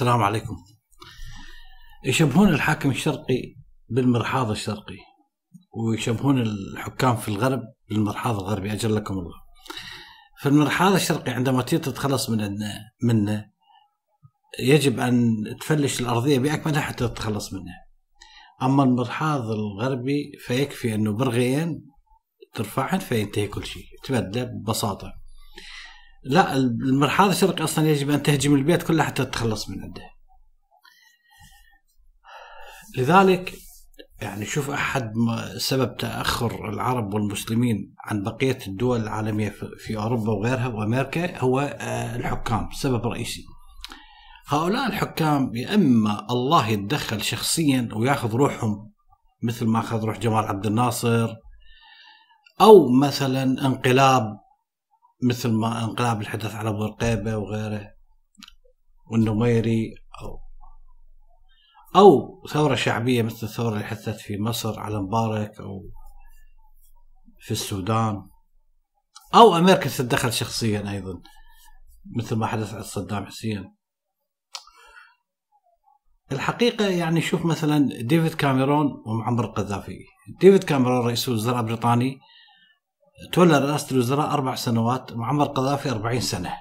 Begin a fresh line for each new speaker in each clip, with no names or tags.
السلام عليكم يشبهون الحاكم الشرقي بالمرحاض الشرقي ويشبهون الحكام في الغرب بالمرحاض الغربي اجلكم الله فالمرحاض الشرقي عندما تريد تتخلص من منه يجب ان تفلش الارضيه باكملها حتى تتخلص منه اما المرحاض الغربي فيكفي انه برغيين ترفعهن فينتهي كل شيء تبدل ببساطه لا المرحاض الشرقي اصلا يجب ان تهجم البيت كله حتى تتخلص من عنده لذلك يعني شوف احد سبب تاخر العرب والمسلمين عن بقيه الدول العالميه في اوروبا وغيرها وامريكا هو آه، الحكام سبب رئيسي هؤلاء الحكام يا اما الله يتدخل شخصيا وياخذ روحهم مثل ما اخذ روح جمال عبد الناصر او مثلا انقلاب مثل ما انقلاب الحدث على القيبه وغيره والنميري أو أو ثورة شعبية مثل الثورة اللي حدثت في مصر على مبارك أو في السودان أو أمريكا تتدخل شخصيا أيضا مثل ما حدث على صدام حسين الحقيقة يعني شوف مثلا ديفيد كاميرون ومعمر القذافي ديفيد كاميرون رئيس الوزراء البريطاني تولى رئاسة الوزراء أربع سنوات وعمر قذافي أربعين سنة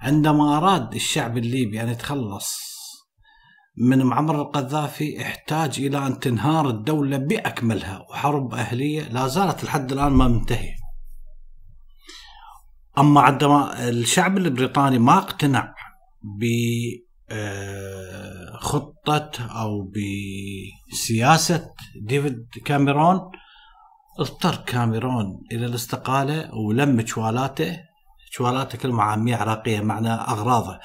عندما أراد الشعب الليبي أن يتخلص من معمر القذافي احتاج إلى أن تنهار الدولة بأكملها وحرب أهلية لا زالت لحد الآن ما منتهية أما عندما الشعب البريطاني ما اقتنع بخطة آه، أو بسياسة ديفيد كاميرون اضطر كاميرون الى الاستقاله ولم شوالاته شوالاته كلمه عاميه عراقيه معنى اغراضه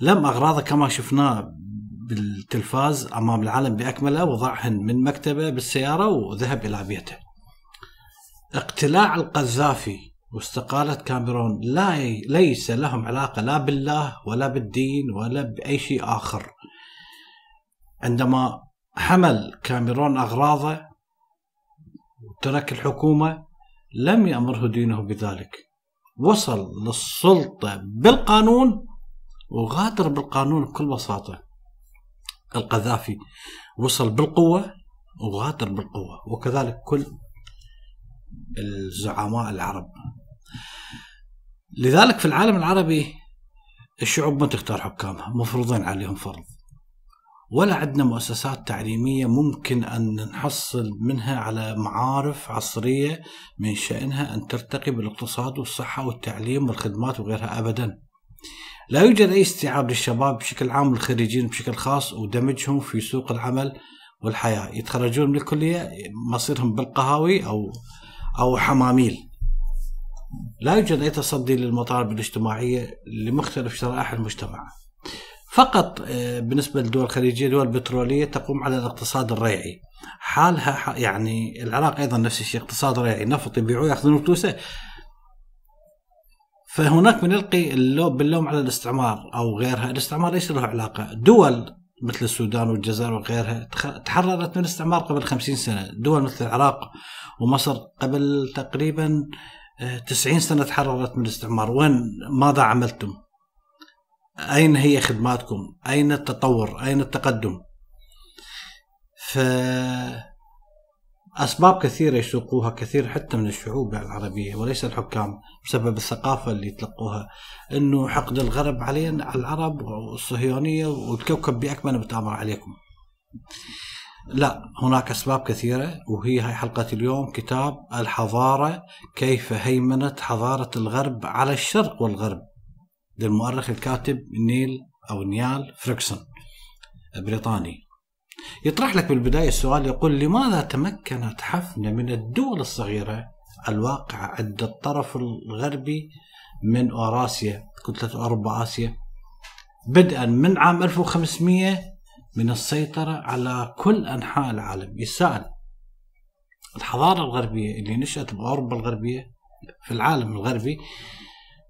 لم اغراضه كما شفناه بالتلفاز امام العالم باكمله وضعهن من مكتبه بالسياره وذهب الى بيته. اقتلاع القذافي واستقاله كاميرون لا ليس لهم علاقه لا بالله ولا بالدين ولا باي شيء اخر. عندما حمل كاميرون اغراضه وترك الحكومة لم يأمره دينه بذلك وصل للسلطة بالقانون وغادر بالقانون بكل بساطة القذافي وصل بالقوة وغادر بالقوة وكذلك كل الزعماء العرب لذلك في العالم العربي الشعوب ما تختار حكامها مفروضين عليهم فرض ولا عندنا مؤسسات تعليمية ممكن أن نحصل منها على معارف عصرية من شأنها أن ترتقي بالاقتصاد والصحة والتعليم والخدمات وغيرها أبدا لا يوجد أي استيعاب للشباب بشكل عام والخريجين بشكل خاص ودمجهم في سوق العمل والحياة يتخرجون من الكلية مصيرهم بالقهاوي أو أو حماميل لا يوجد أي تصدي للمطالب الاجتماعية لمختلف شرائح المجتمع فقط آه، بالنسبة للدول الخليجية دول البترولية تقوم على الاقتصاد الريعي حالها يعني العراق أيضا نفس الشيء اقتصاد ريعي نفط يبيعوه يأخذون فلوسه فهناك يلقي اللوم باللوم على الاستعمار أو غيرها الاستعمار ليس له علاقة دول مثل السودان والجزائر وغيرها تحررت من الاستعمار قبل خمسين سنة دول مثل العراق ومصر قبل تقريبا آه، تسعين سنة تحررت من الاستعمار وين ماذا عملتم أين هي خدماتكم أين التطور أين التقدم فأسباب كثيرة يسوقوها كثير حتى من الشعوب العربية وليس الحكام بسبب الثقافة اللي يطلقوها أنه حقد الغرب علينا على العرب والصهيونية والكوكب بأكمله متآمر عليكم لا هناك أسباب كثيرة وهي هاي حلقة اليوم كتاب الحضارة كيف هيمنت حضارة الغرب على الشرق والغرب للمؤرخ الكاتب نيل أو نيال فريكسون بريطاني يطرح لك بالبداية السؤال يقول لماذا تمكنت حفنة من الدول الصغيرة الواقعة عند الطرف الغربي من أوراسيا كتلة أوروبا آسيا بدءا من عام 1500 من السيطرة على كل أنحاء العالم يسأل الحضارة الغربية اللي نشأت بأوروبا الغربية في العالم الغربي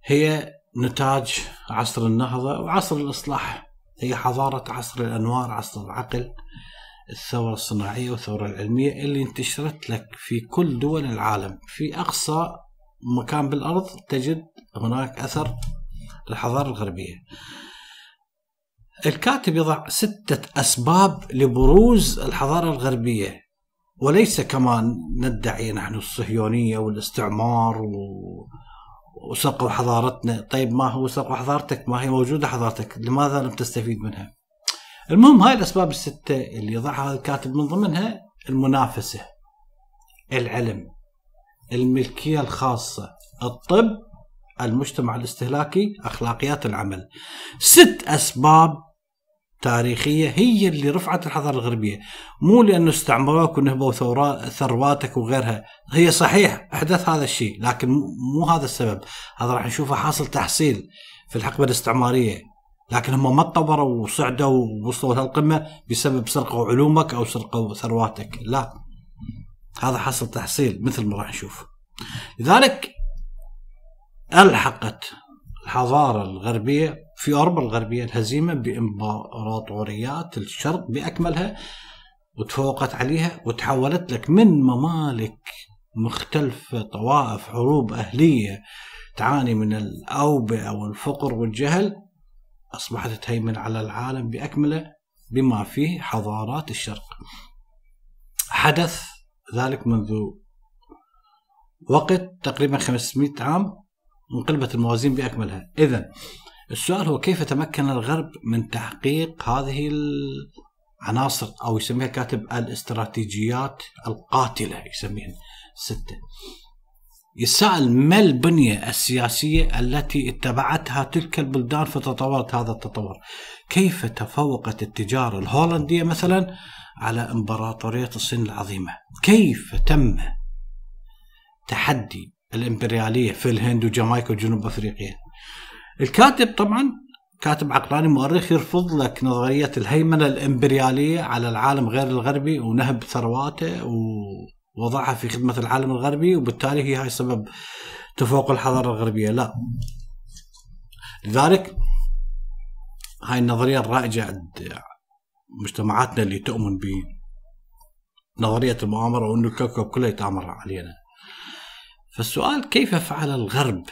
هي نتاج عصر النهضة وعصر الإصلاح هي حضارة عصر الأنوار عصر العقل الثورة الصناعية والثورة العلمية اللي انتشرت لك في كل دول العالم في أقصى مكان بالأرض تجد هناك أثر للحضارة الغربية الكاتب يضع ستة أسباب لبروز الحضارة الغربية وليس كما ندعي نحن الصهيونية والاستعمار و... وسقوا حضارتنا طيب ما هو سقوا حضارتك ما هي موجودة حضارتك لماذا لم تستفيد منها المهم هاي الأسباب الستة اللي يضعها هذا الكاتب من ضمنها المنافسة العلم الملكية الخاصة الطب المجتمع الاستهلاكي أخلاقيات العمل ست أسباب تاريخية هي اللي رفعت الحضارة الغربية مو لأنه استعمروك ونهبوا ثرواتك وغيرها هي صحيح أحدث هذا الشيء لكن مو هذا السبب هذا راح نشوفه حاصل تحصيل في الحقبة الاستعمارية لكن هم ما تطوروا وصعدوا ووصلوا القمة بسبب سرقوا علومك أو سرقوا ثرواتك لا هذا حصل تحصيل مثل ما راح نشوف لذلك ألحقت الحضارة الغربية في أوروبا الغربية الهزيمة بإمبراطوريات الشرق بأكملها وتفوقت عليها وتحولت لك من ممالك مختلفة طوائف حروب أهلية تعاني من الأوبئة والفقر والجهل أصبحت تهيمن على العالم بأكمله بما فيه حضارات الشرق حدث ذلك منذ وقت تقريبا 500 عام وانقلبت الموازين بأكملها إذا السؤال هو كيف تمكن الغرب من تحقيق هذه العناصر او يسميها كاتب الاستراتيجيات القاتله يسميها سته. يسأل ما البنية السياسية التي اتبعتها تلك البلدان فتطورت هذا التطور كيف تفوقت التجارة الهولندية مثلا على إمبراطورية الصين العظيمة كيف تم تحدي الإمبريالية في الهند وجامايكا وجنوب أفريقيا الكاتب طبعا كاتب عقلاني مؤرخ يرفض لك نظرية الهيمنة الإمبريالية على العالم غير الغربي ونهب ثرواته ووضعها في خدمة العالم الغربي وبالتالي هي هاي سبب تفوق الحضارة الغربية لا لذلك هاي النظرية الرائجة عند مجتمعاتنا اللي تؤمن بنظرية المؤامرة وأنه الكوكب كله يتآمر علينا فالسؤال كيف فعل الغرب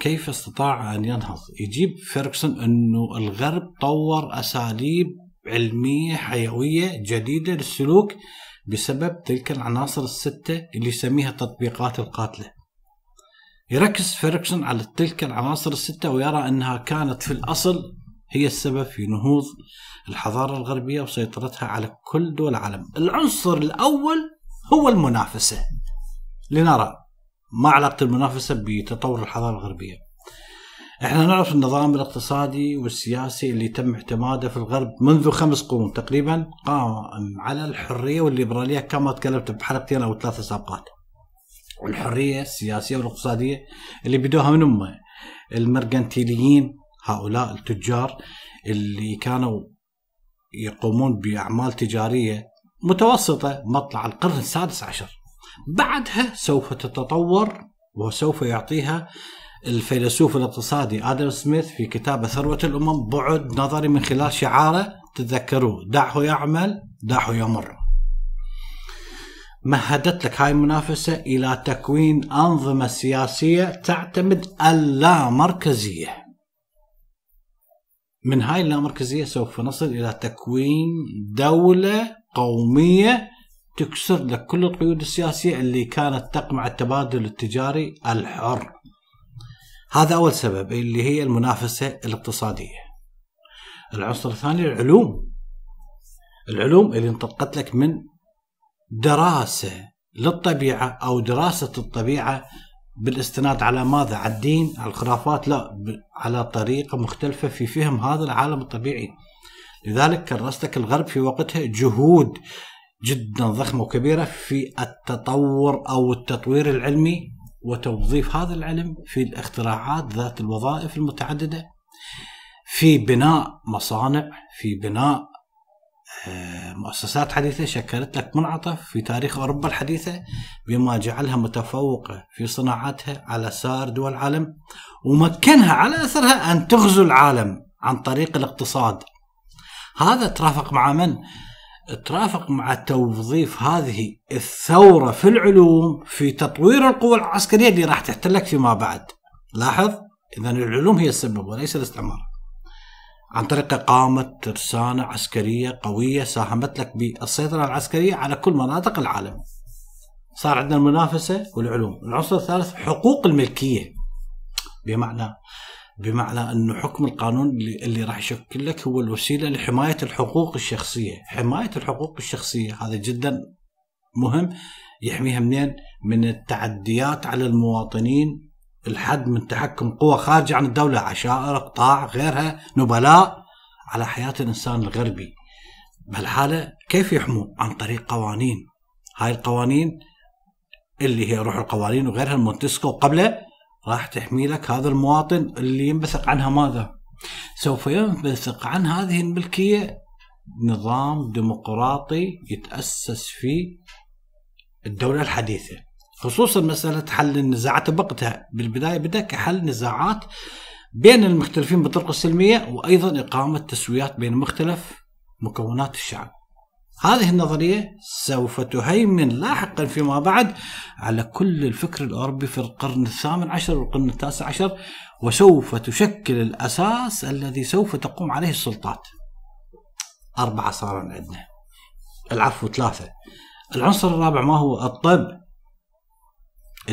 كيف استطاع ان ينهض؟ يجيب فيرجسون انه الغرب طور اساليب علميه حيويه جديده للسلوك بسبب تلك العناصر السته اللي يسميها التطبيقات القاتله. يركز فيرجسون على تلك العناصر السته ويرى انها كانت في الاصل هي السبب في نهوض الحضاره الغربيه وسيطرتها على كل دول العالم. العنصر الاول هو المنافسه. لنرى ما علاقة المنافسة بتطور الحضارة الغربية احنا نعرف النظام الاقتصادي والسياسي اللي تم اعتماده في الغرب منذ خمس قرون تقريبا قام على الحرية والليبرالية كما تكلمت بحلقتين او ثلاثة سابقات الحرية السياسية والاقتصادية اللي بدوها من امه المرجنتيليين هؤلاء التجار اللي كانوا يقومون بأعمال تجارية متوسطة مطلع القرن السادس عشر بعدها سوف تتطور وسوف يعطيها الفيلسوف الاقتصادي ادم سميث في كتابه ثروه الامم بعد نظري من خلال شعاره تذكروه دعه يعمل دعه يمر مهدت لك هاي المنافسة إلى تكوين أنظمة سياسية تعتمد اللامركزية من هاي اللامركزية سوف نصل إلى تكوين دولة قومية تكسر لك كل القيود السياسيه اللي كانت تقمع التبادل التجاري الحر. هذا اول سبب اللي هي المنافسه الاقتصاديه. العنصر الثاني العلوم. العلوم اللي انطلقت لك من دراسه للطبيعه او دراسه الطبيعه بالاستناد على ماذا؟ على الدين، على الخرافات، لا على طريقه مختلفه في فهم هذا العالم الطبيعي. لذلك كرستك الغرب في وقتها جهود جدا ضخمه وكبيره في التطور او التطوير العلمي وتوظيف هذا العلم في الاختراعات ذات الوظائف المتعدده في بناء مصانع في بناء آه، مؤسسات حديثه شكلت لك منعطف في تاريخ اوروبا الحديثه بما جعلها متفوقه في صناعاتها على سائر دول العالم ومكنها على اثرها ان تغزو العالم عن طريق الاقتصاد هذا ترافق مع من؟ ترافق مع توظيف هذه الثورة في العلوم في تطوير القوى العسكرية اللي راح تحتلك فيما بعد لاحظ إذا العلوم هي السبب وليس الاستعمار عن طريق إقامة ترسانة عسكرية قوية ساهمت لك بالسيطرة العسكرية على كل مناطق العالم صار عندنا المنافسة والعلوم العنصر الثالث حقوق الملكية بمعنى بمعنى انه حكم القانون اللي, اللي راح يشكل لك هو الوسيله لحمايه الحقوق الشخصيه، حمايه الحقوق الشخصيه هذا جدا مهم يحميها منين؟ من التعديات على المواطنين الحد من تحكم قوى خارجه عن الدوله عشائر، قطاع، غيرها، نبلاء على حياه الانسان الغربي. بهالحاله كيف يحموا؟ عن طريق قوانين. هاي القوانين اللي هي روح القوانين وغيرها المونتسكو وقبله راح تحمي لك هذا المواطن اللي ينبثق عنها ماذا؟ سوف ينبثق عن هذه الملكية نظام ديمقراطي يتأسس في الدولة الحديثة خصوصا مسألة حل النزاعات بقتها بالبداية بدأ كحل نزاعات بين المختلفين بالطرق السلمية وأيضا إقامة تسويات بين مختلف مكونات الشعب هذه النظرية سوف تهيمن لاحقا فيما بعد على كل الفكر الأوروبي في القرن الثامن عشر والقرن التاسع عشر وسوف تشكل الأساس الذي سوف تقوم عليه السلطات أربعة صار عندنا العفو ثلاثة العنصر الرابع ما هو الطب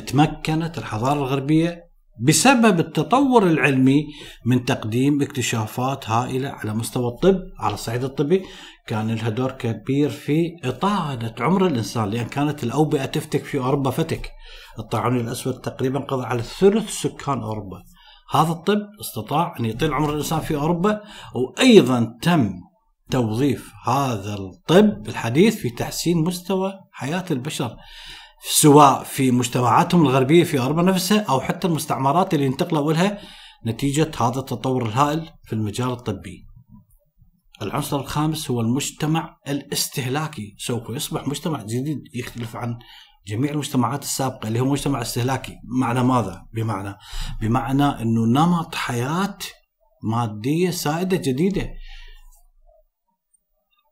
تمكنت الحضارة الغربية بسبب التطور العلمي من تقديم اكتشافات هائلة على مستوى الطب على الصعيد الطبي كان لها دور كبير في إطالة عمر الإنسان لأن كانت الأوبئة تفتك في أوروبا فتك الطاعون الأسود تقريبا قضى على ثلث سكان أوروبا هذا الطب استطاع أن يطيل عمر الإنسان في أوروبا وأيضا تم توظيف هذا الطب الحديث في تحسين مستوى حياة البشر سواء في مجتمعاتهم الغربية في أوروبا نفسها أو حتى المستعمرات اللي انتقلوا لها نتيجة هذا التطور الهائل في المجال الطبي العنصر الخامس هو المجتمع الاستهلاكي سوف يصبح مجتمع جديد يختلف عن جميع المجتمعات السابقة اللي هو مجتمع استهلاكي بمعنى ماذا؟ بمعنى بمعنى أنه نمط حياة مادية سائدة جديدة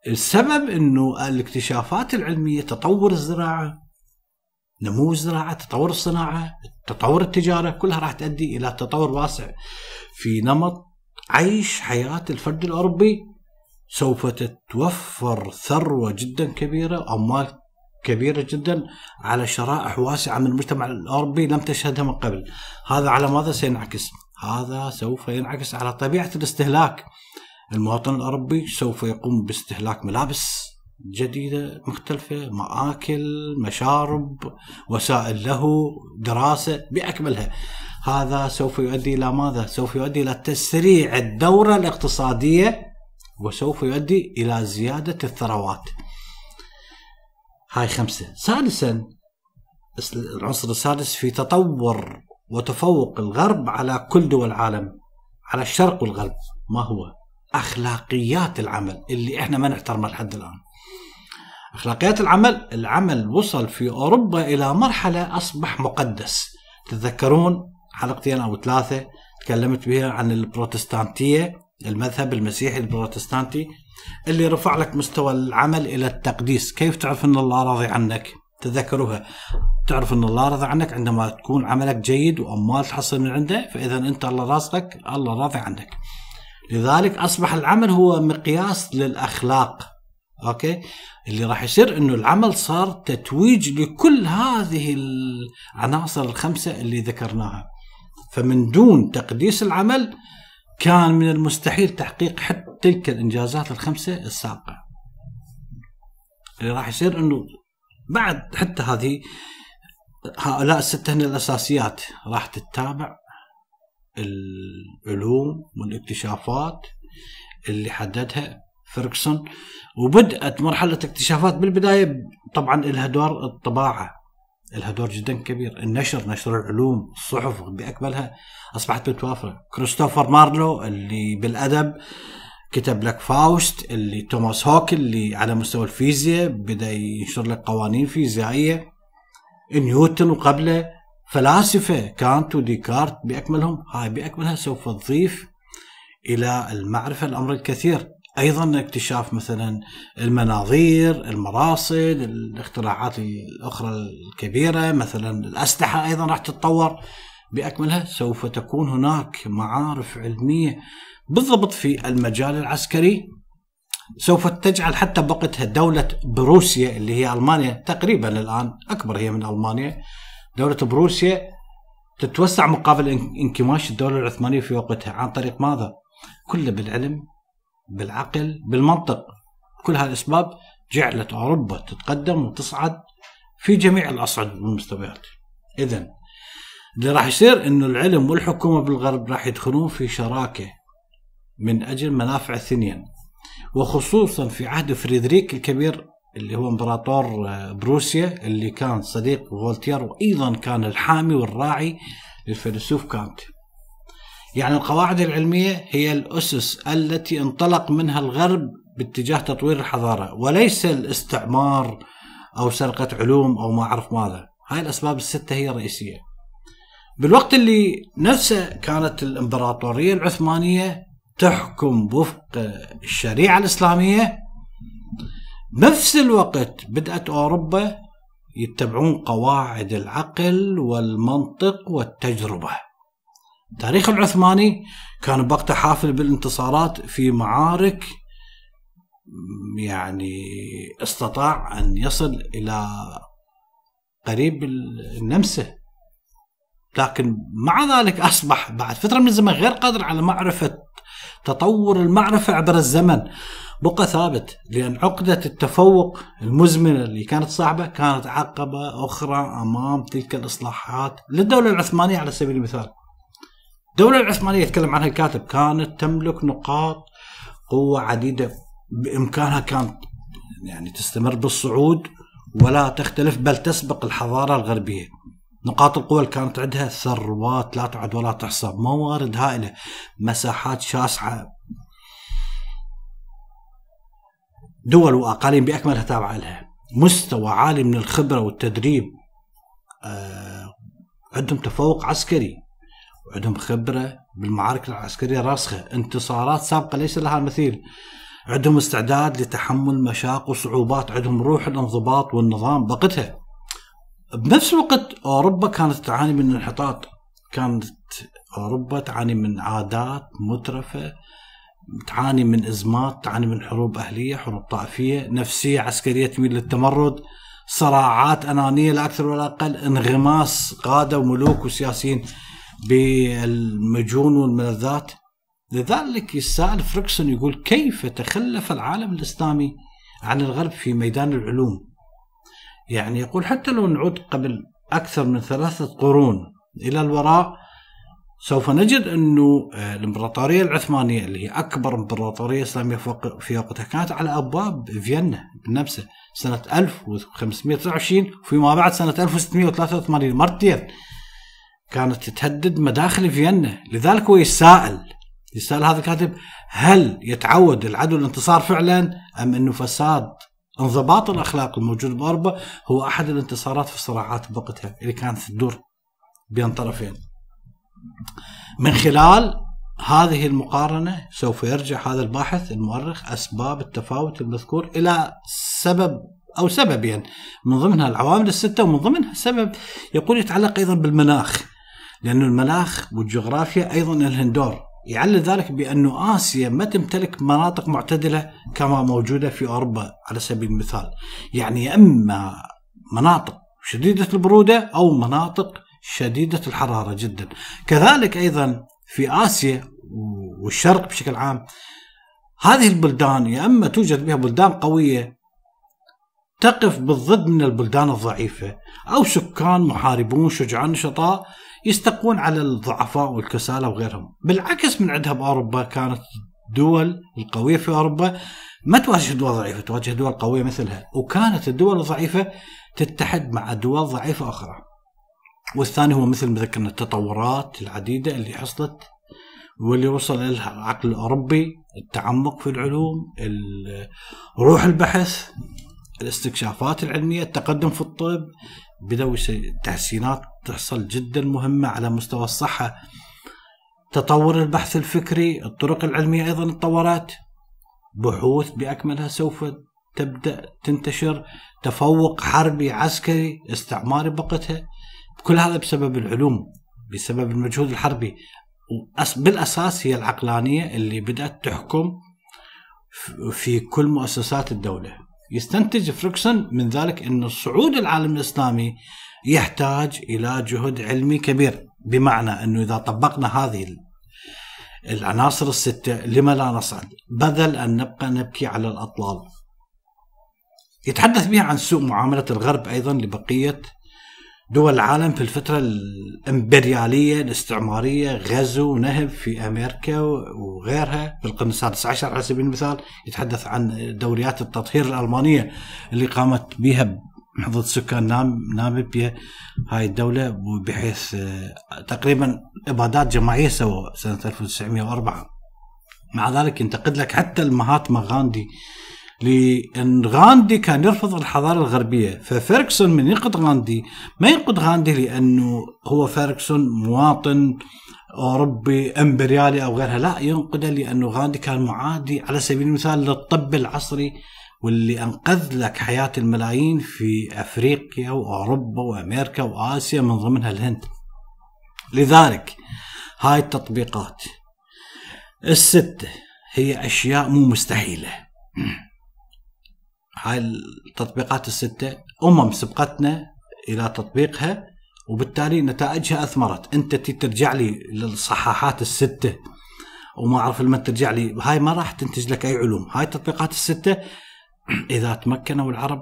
السبب أنه الاكتشافات العلمية تطور الزراعة نمو الزراعة تطور الصناعة تطور التجارة كلها راح تؤدي إلى تطور واسع في نمط عيش حياة الفرد الأوروبي سوف تتوفر ثروة جدا كبيرة أموال كبيرة جدا على شرائح واسعة من المجتمع الأوروبي لم تشهدها من قبل هذا على ماذا سينعكس؟ هذا سوف ينعكس على طبيعة الاستهلاك المواطن الأوروبي سوف يقوم باستهلاك ملابس جديدة مختلفة مآكل مشارب وسائل له دراسة بأكملها هذا سوف يؤدي إلى ماذا؟ سوف يؤدي إلى تسريع الدورة الاقتصادية وسوف يؤدي إلى زيادة الثروات هاي خمسة سادسا العنصر السادس في تطور وتفوق الغرب على كل دول العالم على الشرق والغرب ما هو أخلاقيات العمل اللي إحنا ما نحترمها لحد الآن أخلاقيات العمل العمل وصل في أوروبا إلى مرحلة أصبح مقدس تتذكرون حلقتين أو ثلاثة تكلمت بها عن البروتستانتية المذهب المسيحي البروتستانتي اللي رفع لك مستوى العمل الى التقديس كيف تعرف ان الله راضي عنك تذكروها تعرف ان الله راضي عنك عندما تكون عملك جيد واموال تحصل من عنده فاذا انت الله راسك الله راضي عنك لذلك اصبح العمل هو مقياس للاخلاق اوكي اللي راح يصير انه العمل صار تتويج لكل هذه العناصر الخمسه اللي ذكرناها فمن دون تقديس العمل كان من المستحيل تحقيق حتى تلك الانجازات الخمسه السابقه اللي راح يصير انه بعد حتى هذه هؤلاء الستة هن الأساسيات راح تتابع العلوم والاكتشافات اللي حددها فيركسون وبدأت مرحلة اكتشافات بالبداية طبعا لها دور الطباعة لها دور جدا كبير النشر نشر العلوم الصحف بأكملها أصبحت متوافرة كريستوفر مارلو اللي بالأدب كتب لك فاوست اللي توماس هوك اللي على مستوى الفيزياء بدأ ينشر لك قوانين فيزيائية نيوتن وقبله فلاسفة كانت وديكارت بأكملهم هاي بأكملها سوف تضيف إلى المعرفة الأمر الكثير ايضا اكتشاف مثلا المناظير، المراصد، الاختراعات الاخرى الكبيره مثلا الاسلحه ايضا راح تتطور باكملها سوف تكون هناك معارف علميه بالضبط في المجال العسكري سوف تجعل حتى بقتها دولة بروسيا اللي هي ألمانيا تقريبا الآن أكبر هي من ألمانيا دولة بروسيا تتوسع مقابل انكماش الدولة العثمانية في وقتها عن طريق ماذا؟ كله بالعلم بالعقل بالمنطق كل هذه الأسباب جعلت أوروبا تتقدم وتصعد في جميع الأصعد والمستويات إذا اللي راح يصير أنه العلم والحكومة بالغرب راح يدخلون في شراكة من أجل منافع الثنين وخصوصا في عهد فريدريك الكبير اللي هو امبراطور آه، بروسيا اللي كان صديق فولتير وايضا كان الحامي والراعي للفيلسوف كانت يعني القواعد العلمية هي الأسس التي انطلق منها الغرب باتجاه تطوير الحضارة وليس الاستعمار أو سرقة علوم أو ما أعرف ماذا هاي الأسباب الستة هي الرئيسية بالوقت اللي نفسه كانت الإمبراطورية العثمانية تحكم وفق الشريعة الإسلامية نفس الوقت بدأت أوروبا يتبعون قواعد العقل والمنطق والتجربة التاريخ العثماني كان بقته حافل بالانتصارات في معارك يعني استطاع ان يصل الى قريب النمسا لكن مع ذلك اصبح بعد فتره من الزمن غير قادر على معرفه تطور المعرفه عبر الزمن بقى ثابت لان عقده التفوق المزمنه اللي كانت صعبه كانت عقبه اخرى امام تلك الاصلاحات للدوله العثمانيه على سبيل المثال الدولة العثمانية يتكلم عنها الكاتب كانت تملك نقاط قوة عديدة بإمكانها كانت يعني تستمر بالصعود ولا تختلف بل تسبق الحضارة الغربية نقاط القوة اللي كانت عندها ثروات لا تعد ولا تحصى موارد هائلة مساحات شاسعة دول وأقاليم بأكملها تابعة لها مستوى عالي من الخبرة والتدريب آه، عندهم تفوق عسكري عندهم خبره بالمعارك العسكريه راسخه انتصارات سابقه ليس لها مثيل عندهم استعداد لتحمل مشاق وصعوبات عندهم روح الانضباط والنظام بقتها بنفس الوقت اوروبا كانت تعاني من انحطاط كانت اوروبا تعاني من عادات مترفه تعاني من ازمات تعاني من حروب اهليه حروب طائفيه نفسيه عسكريه تميل للتمرد صراعات انانيه لا اكثر ولا اقل انغماس قاده وملوك وسياسيين بالمجون والملذات لذلك السائل فريكسون يقول كيف تخلف العالم الإسلامي عن الغرب في ميدان العلوم يعني يقول حتى لو نعود قبل أكثر من ثلاثة قرون إلى الوراء سوف نجد أنه آه، الإمبراطورية العثمانية اللي هي أكبر إمبراطورية إسلامية في وقتها كانت على أبواب فيينا بنفسه سنة 1529 وفيما بعد سنة 1683 مرتين كانت تهدد مداخل فيينا لذلك هو يتساءل يسأل هذا الكاتب هل يتعود العدو الانتصار فعلا أم أنه فساد انضباط الأخلاق الموجود بأوروبا هو أحد الانتصارات في الصراعات بوقتها اللي كانت تدور بين طرفين من خلال هذه المقارنة سوف يرجع هذا الباحث المؤرخ أسباب التفاوت المذكور إلى سبب أو سببين يعني من ضمنها العوامل الستة ومن ضمنها سبب يقول يتعلق أيضا بالمناخ لأن المناخ والجغرافيا أيضا لهن دور يعلل ذلك بأنه آسيا ما تمتلك مناطق معتدلة كما موجودة في أوروبا على سبيل المثال يعني أما مناطق شديدة البرودة أو مناطق شديدة الحرارة جدا كذلك أيضا في آسيا والشرق بشكل عام هذه البلدان يا اما توجد بها بلدان قويه تقف بالضد من البلدان الضعيفه او سكان محاربون شجعان نشطاء يستقون على الضعفاء والكسالى وغيرهم بالعكس من عندها باوروبا كانت الدول القويه في اوروبا ما تواجه دول ضعيفه تواجه دول قويه مثلها وكانت الدول الضعيفه تتحد مع دول ضعيفه اخرى والثاني هو مثل ما ذكرنا التطورات العديده اللي حصلت واللي وصل لها العقل الاوروبي التعمق في العلوم روح البحث الاستكشافات العلميه التقدم في الطب بدأوا تحسينات تحصل جدا مهمة على مستوى الصحة تطور البحث الفكري الطرق العلمية أيضا تطورت بحوث بأكملها سوف تبدأ تنتشر تفوق حربي عسكري استعماري بقتها كل هذا بسبب العلوم بسبب المجهود الحربي بالأساس هي العقلانية اللي بدأت تحكم في كل مؤسسات الدولة يستنتج فريكسون من ذلك أن الصعود العالم الإسلامي يحتاج إلى جهد علمي كبير بمعنى أنه إذا طبقنا هذه العناصر الستة لما لا نصعد بدل أن نبقى نبكي على الأطلال يتحدث بها عن سوء معاملة الغرب أيضا لبقية دول العالم في الفترة الإمبريالية الاستعمارية غزو نهب في أمريكا وغيرها في القرن السادس عشر على سبيل المثال يتحدث عن دوريات التطهير الألمانية اللي قامت بها ضد سكان نامبيا هاي الدولة بحيث آه، تقريبا إبادات جماعية سوى سنة 1904 مع ذلك ينتقد لك حتى المهاتما غاندي لأن غاندي كان يرفض الحضارة الغربية ففيركسون من ينقد غاندي ما ينقد غاندي لأنه هو فيركسون مواطن أوروبي أمبريالي أو غيرها لا ينقده لأنه غاندي كان معادي على سبيل المثال للطب العصري واللي أنقذ لك حياة الملايين في أفريقيا وأوروبا وأمريكا وآسيا من ضمنها الهند لذلك هاي التطبيقات الستة هي أشياء مو مستحيلة هاي التطبيقات الستة أمم سبقتنا إلى تطبيقها وبالتالي نتائجها أثمرت أنت ترجع لي للصحاحات الستة وما أعرف لما ترجع لي هاي ما راح تنتج لك أي علوم هاي التطبيقات الستة إذا تمكنوا العرب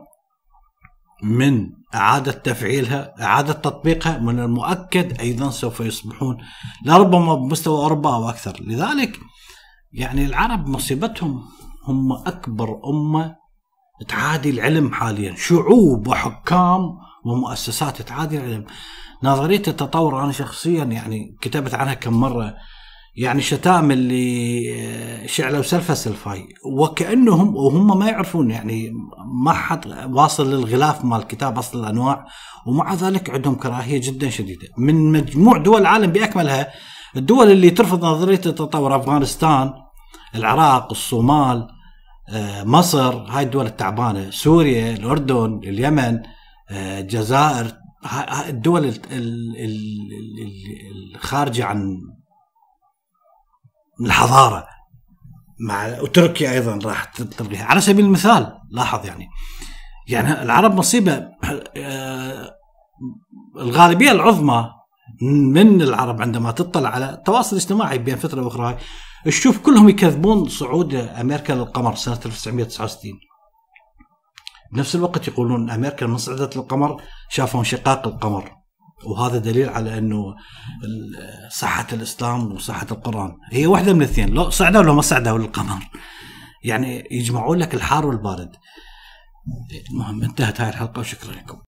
من إعادة تفعيلها إعادة تطبيقها من المؤكد أيضا سوف يصبحون لربما بمستوى أوروبا أو أكثر لذلك يعني العرب مصيبتهم هم أكبر أمة تعادي العلم حاليا شعوب وحكام ومؤسسات تعادي العلم نظرية التطور أنا شخصيا يعني كتبت عنها كم مرة يعني شتائم اللي آه، شعله وسلفة سلفاي وكأنهم وهم ما يعرفون يعني ما حد واصل للغلاف مال الكتاب أصل الأنواع ومع ذلك عندهم كراهية جدا شديدة من مجموع دول العالم بأكملها الدول اللي ترفض نظرية التطور أفغانستان العراق الصومال آه، مصر هاي الدول التعبانه سوريا الاردن اليمن آه، الجزائر الدول الخارجه عن الحضاره مع وتركيا ايضا راح تبقيها على سبيل المثال لاحظ يعني يعني العرب مصيبه آه، الغالبيه العظمى من العرب عندما تطلع على التواصل الاجتماعي بين فتره واخرى تشوف كلهم يكذبون صعود امريكا للقمر سنه 1969 بنفس الوقت يقولون امريكا لما صعدت للقمر شافوا انشقاق القمر وهذا دليل على انه صحه الاسلام وصحه القران هي واحده من الاثنين لو صعدوا لو ما صعدوا للقمر يعني يجمعون لك الحار والبارد المهم انتهت هاي الحلقه وشكرا لكم